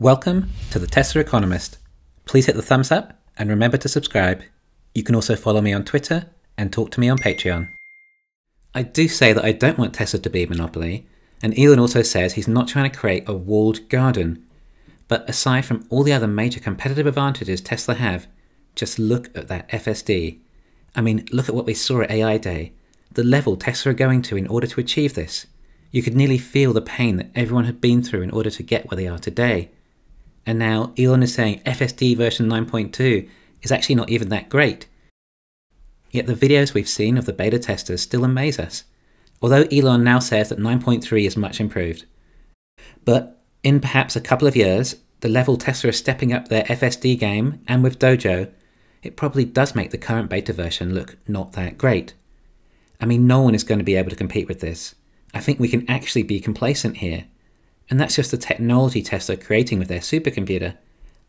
Welcome to the Tesla Economist. Please hit the thumbs up and remember to subscribe. You can also follow me on Twitter and talk to me on Patreon. I do say that I don't want Tesla to be a monopoly, and Elon also says he's not trying to create a walled garden. But aside from all the other major competitive advantages Tesla have, just look at that FSD. I mean, look at what we saw at AI Day, the level Tesla are going to in order to achieve this. You could nearly feel the pain that everyone had been through in order to get where they are today. And now Elon is saying FSD version 9.2 is actually not even that great. Yet the videos we've seen of the beta testers still amaze us, although Elon now says that 9.3 is much improved. But in perhaps a couple of years, the level tester is stepping up their FSD game, and with Dojo, it probably does make the current beta version look not that great. I mean, no one is going to be able to compete with this. I think we can actually be complacent here. And that's just the technology Tesla are creating with their supercomputer,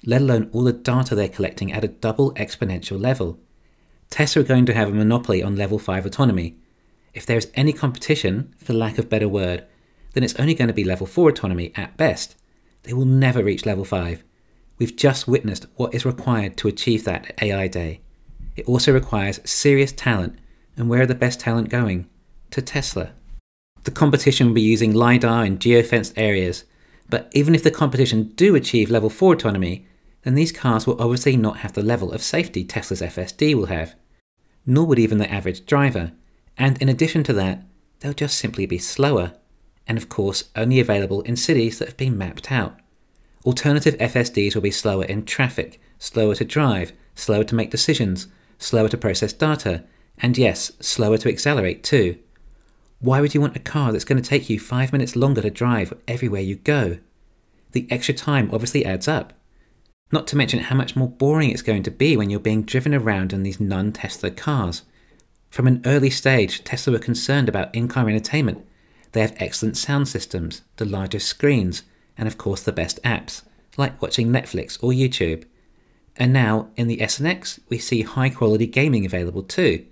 let alone all the data they're collecting at a double exponential level. Tesla are going to have a monopoly on level 5 autonomy. If there is any competition, for lack of better word, then it's only going to be level 4 autonomy at best. They will never reach level 5. We've just witnessed what is required to achieve that at AI Day. It also requires serious talent, and where are the best talent going? To Tesla the competition will be using LiDAR in geofenced areas, but even if the competition do achieve level 4 autonomy, then these cars will obviously not have the level of safety Tesla's FSD will have, nor would even the average driver, and in addition to that, they'll just simply be slower, and of course only available in cities that have been mapped out. Alternative FSDs will be slower in traffic, slower to drive, slower to make decisions, slower to process data, and yes, slower to accelerate too. Why would you want a car that's going to take you five minutes longer to drive everywhere you go? The extra time obviously adds up. Not to mention how much more boring it's going to be when you're being driven around in these non Tesla cars. From an early stage, Tesla were concerned about in car entertainment. They have excellent sound systems, the largest screens, and of course the best apps, like watching Netflix or YouTube. And now, in the SNX, we see high quality gaming available too.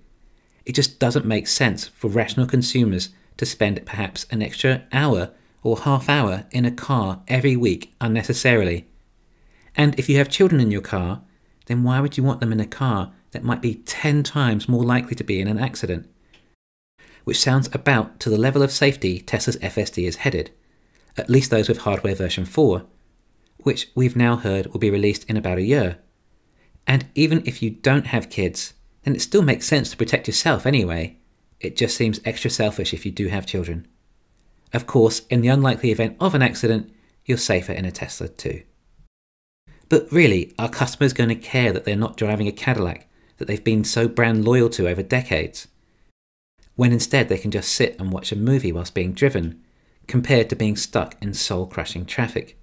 It just doesn't make sense for rational consumers to spend perhaps an extra hour or half hour in a car every week unnecessarily. And if you have children in your car, then why would you want them in a car that might be 10 times more likely to be in an accident? Which sounds about to the level of safety Tesla's FSD is headed, at least those with hardware version 4, which we've now heard will be released in about a year. And even if you don't have kids, and it still makes sense to protect yourself anyway. It just seems extra selfish if you do have children. Of course, in the unlikely event of an accident, you're safer in a Tesla too. But really, are customers going to care that they're not driving a Cadillac that they've been so brand loyal to over decades? When instead they can just sit and watch a movie whilst being driven, compared to being stuck in soul crushing traffic.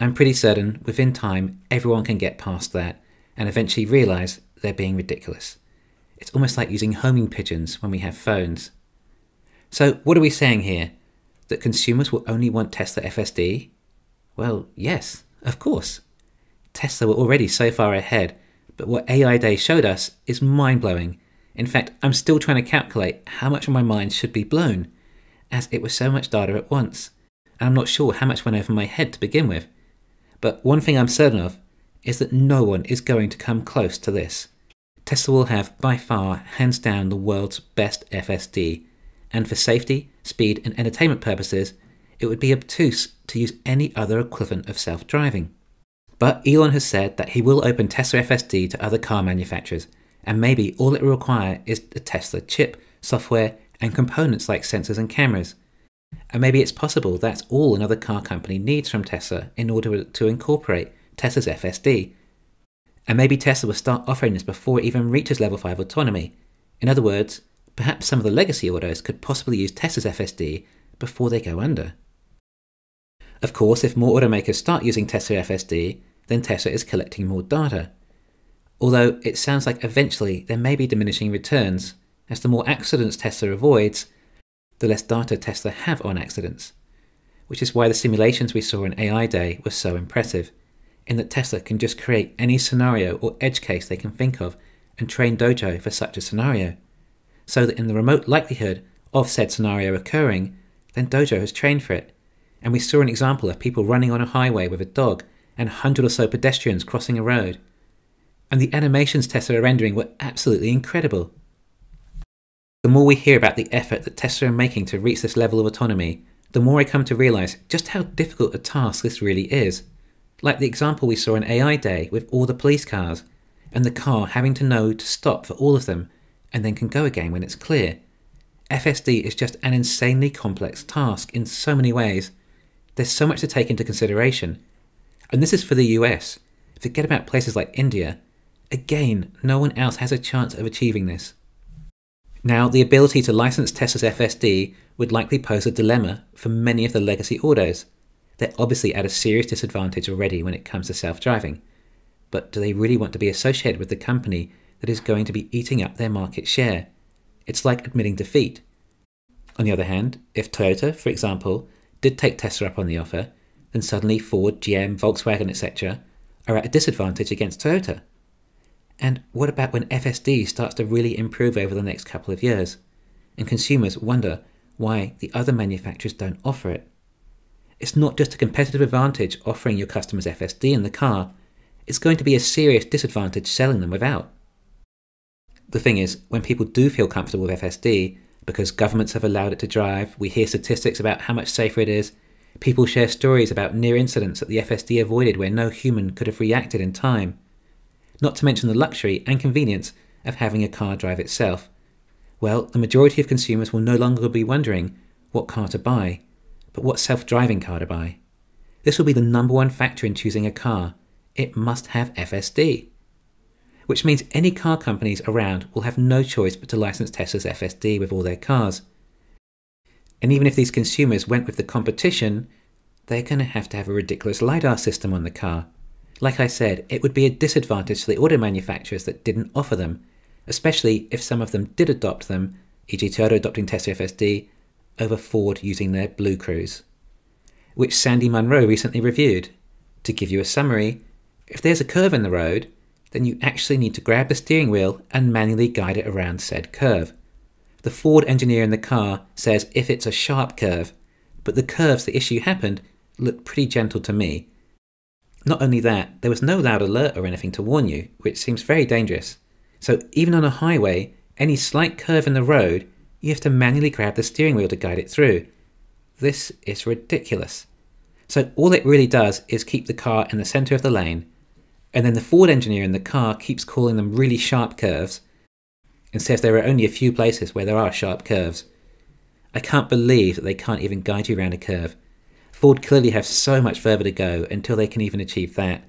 I'm pretty certain within time everyone can get past that and eventually realise they're being ridiculous. It's almost like using homing pigeons when we have phones. So, what are we saying here? That consumers will only want Tesla FSD? Well, yes, of course. Tesla were already so far ahead, but what AI Day showed us is mind blowing. In fact, I'm still trying to calculate how much of my mind should be blown, as it was so much data at once, and I'm not sure how much went over my head to begin with. But one thing I'm certain of is that no one is going to come close to this. Tesla will have by far, hands down, the world's best FSD, and for safety, speed, and entertainment purposes, it would be obtuse to use any other equivalent of self driving. But Elon has said that he will open Tesla FSD to other car manufacturers, and maybe all it will require is a Tesla chip, software, and components like sensors and cameras. And maybe it's possible that's all another car company needs from Tesla in order to incorporate Tesla's FSD, and maybe Tesla will start offering this before it even reaches level 5 autonomy. In other words, perhaps some of the legacy autos could possibly use Tesla's FSD before they go under. Of course, if more automakers start using Tesla FSD, then Tesla is collecting more data. Although it sounds like eventually there may be diminishing returns, as the more accidents Tesla avoids, the less data Tesla have on accidents. Which is why the simulations we saw in AI Day were so impressive in that Tesla can just create any scenario or edge case they can think of and train Dojo for such a scenario, so that in the remote likelihood of said scenario occurring, then Dojo has trained for it. And we saw an example of people running on a highway with a dog and a hundred or so pedestrians crossing a road. And the animations Tesla are rendering were absolutely incredible. The more we hear about the effort that Tesla are making to reach this level of autonomy, the more I come to realise just how difficult a task this really is like the example we saw in AI Day with all the police cars, and the car having to know to stop for all of them, and then can go again when it's clear. FSD is just an insanely complex task in so many ways. There's so much to take into consideration. And this is for the US. Forget about places like India. Again, no one else has a chance of achieving this. Now, the ability to license Tesla's FSD would likely pose a dilemma for many of the legacy autos, they're obviously at a serious disadvantage already when it comes to self driving. But do they really want to be associated with the company that is going to be eating up their market share? It's like admitting defeat. On the other hand, if Toyota, for example, did take Tesla up on the offer, then suddenly Ford, GM, Volkswagen, etc., are at a disadvantage against Toyota. And what about when FSD starts to really improve over the next couple of years, and consumers wonder why the other manufacturers don't offer it? It's not just a competitive advantage offering your customers FSD in the car, it's going to be a serious disadvantage selling them without. The thing is, when people do feel comfortable with FSD, because governments have allowed it to drive, we hear statistics about how much safer it is, people share stories about near incidents that the FSD avoided where no human could have reacted in time, not to mention the luxury and convenience of having a car drive itself. Well, the majority of consumers will no longer be wondering what car to buy but what self driving car to buy? This will be the number one factor in choosing a car. It must have FSD. Which means any car companies around will have no choice but to license Tesla's FSD with all their cars. And even if these consumers went with the competition, they're going to have to have a ridiculous LiDAR system on the car. Like I said, it would be a disadvantage to the auto manufacturers that didn't offer them, especially if some of them did adopt them, e.g., Toyota adopting Tesla FSD over Ford using their Blue Cruise, which Sandy Munro recently reviewed. To give you a summary, if there's a curve in the road, then you actually need to grab the steering wheel and manually guide it around said curve. The Ford engineer in the car says if it's a sharp curve, but the curves the issue happened looked pretty gentle to me. Not only that, there was no loud alert or anything to warn you, which seems very dangerous. So even on a highway, any slight curve in the road you have to manually grab the steering wheel to guide it through. This is ridiculous. So all it really does is keep the car in the centre of the lane, and then the Ford engineer in the car keeps calling them really sharp curves, and says there are only a few places where there are sharp curves. I can't believe that they can't even guide you around a curve. Ford clearly have so much further to go until they can even achieve that,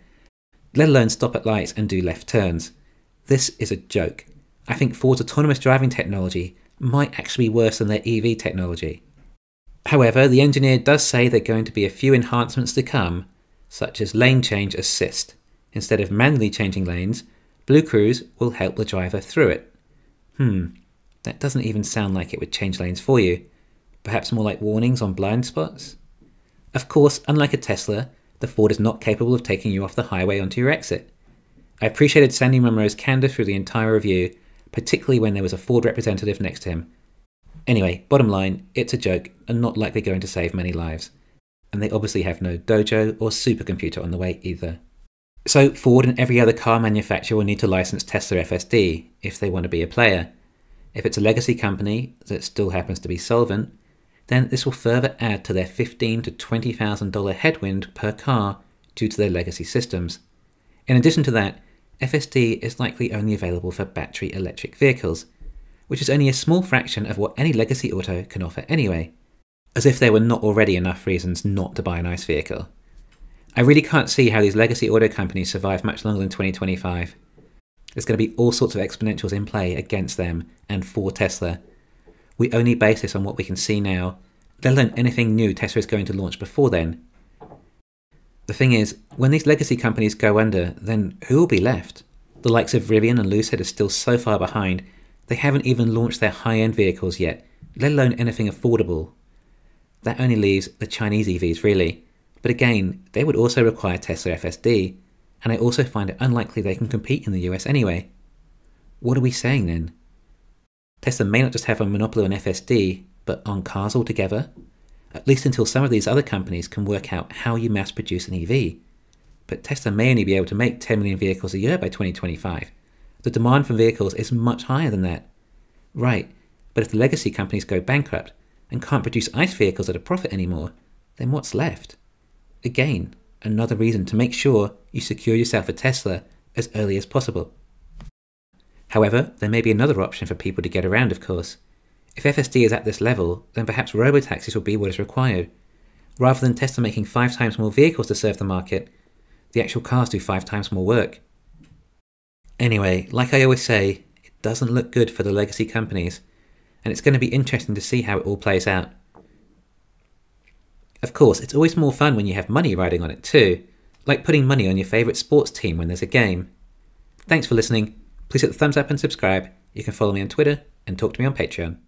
let alone stop at lights and do left turns. This is a joke. I think Ford's autonomous driving technology might actually be worse than their EV technology. However, the engineer does say there are going to be a few enhancements to come, such as lane change assist. Instead of manually changing lanes, Blue Cruise will help the driver through it. Hmm, that doesn't even sound like it would change lanes for you. Perhaps more like warnings on blind spots? Of course, unlike a Tesla, the Ford is not capable of taking you off the highway onto your exit. I appreciated Sandy Munro's candor through the entire review, particularly when there was a Ford representative next to him. Anyway, bottom line, it's a joke and not likely going to save many lives. And they obviously have no dojo or supercomputer on the way either. So Ford and every other car manufacturer will need to license Tesla FSD if they want to be a player. If it's a legacy company that still happens to be solvent, then this will further add to their $15 to $20,000 headwind per car due to their legacy systems. In addition to that, FSD is likely only available for battery electric vehicles, which is only a small fraction of what any legacy auto can offer anyway, as if there were not already enough reasons not to buy an ICE vehicle. I really can't see how these legacy auto companies survive much longer than 2025. There's going to be all sorts of exponentials in play against them and for Tesla. We only base this on what we can see now, let alone anything new Tesla is going to launch before then, the thing is, when these legacy companies go under, then who will be left? The likes of Rivian and Lucid are still so far behind, they haven't even launched their high end vehicles yet, let alone anything affordable. That only leaves the Chinese EVs, really. But again, they would also require Tesla FSD, and I also find it unlikely they can compete in the US anyway. What are we saying then? Tesla may not just have a monopoly on FSD, but on cars altogether? at least until some of these other companies can work out how you mass produce an EV. But Tesla may only be able to make 10 million vehicles a year by 2025. The demand for vehicles is much higher than that. Right, but if the legacy companies go bankrupt and can't produce ICE vehicles at a profit anymore, then what's left? Again, another reason to make sure you secure yourself a Tesla as early as possible. However, there may be another option for people to get around, of course. If FSD is at this level, then perhaps robotaxis will be what is required. Rather than Tesla making five times more vehicles to serve the market, the actual cars do five times more work. Anyway, like I always say, it doesn't look good for the legacy companies, and it's going to be interesting to see how it all plays out. Of course, it's always more fun when you have money riding on it too, like putting money on your favourite sports team when there's a game. Thanks for listening. Please hit the thumbs up and subscribe. You can follow me on Twitter and talk to me on Patreon.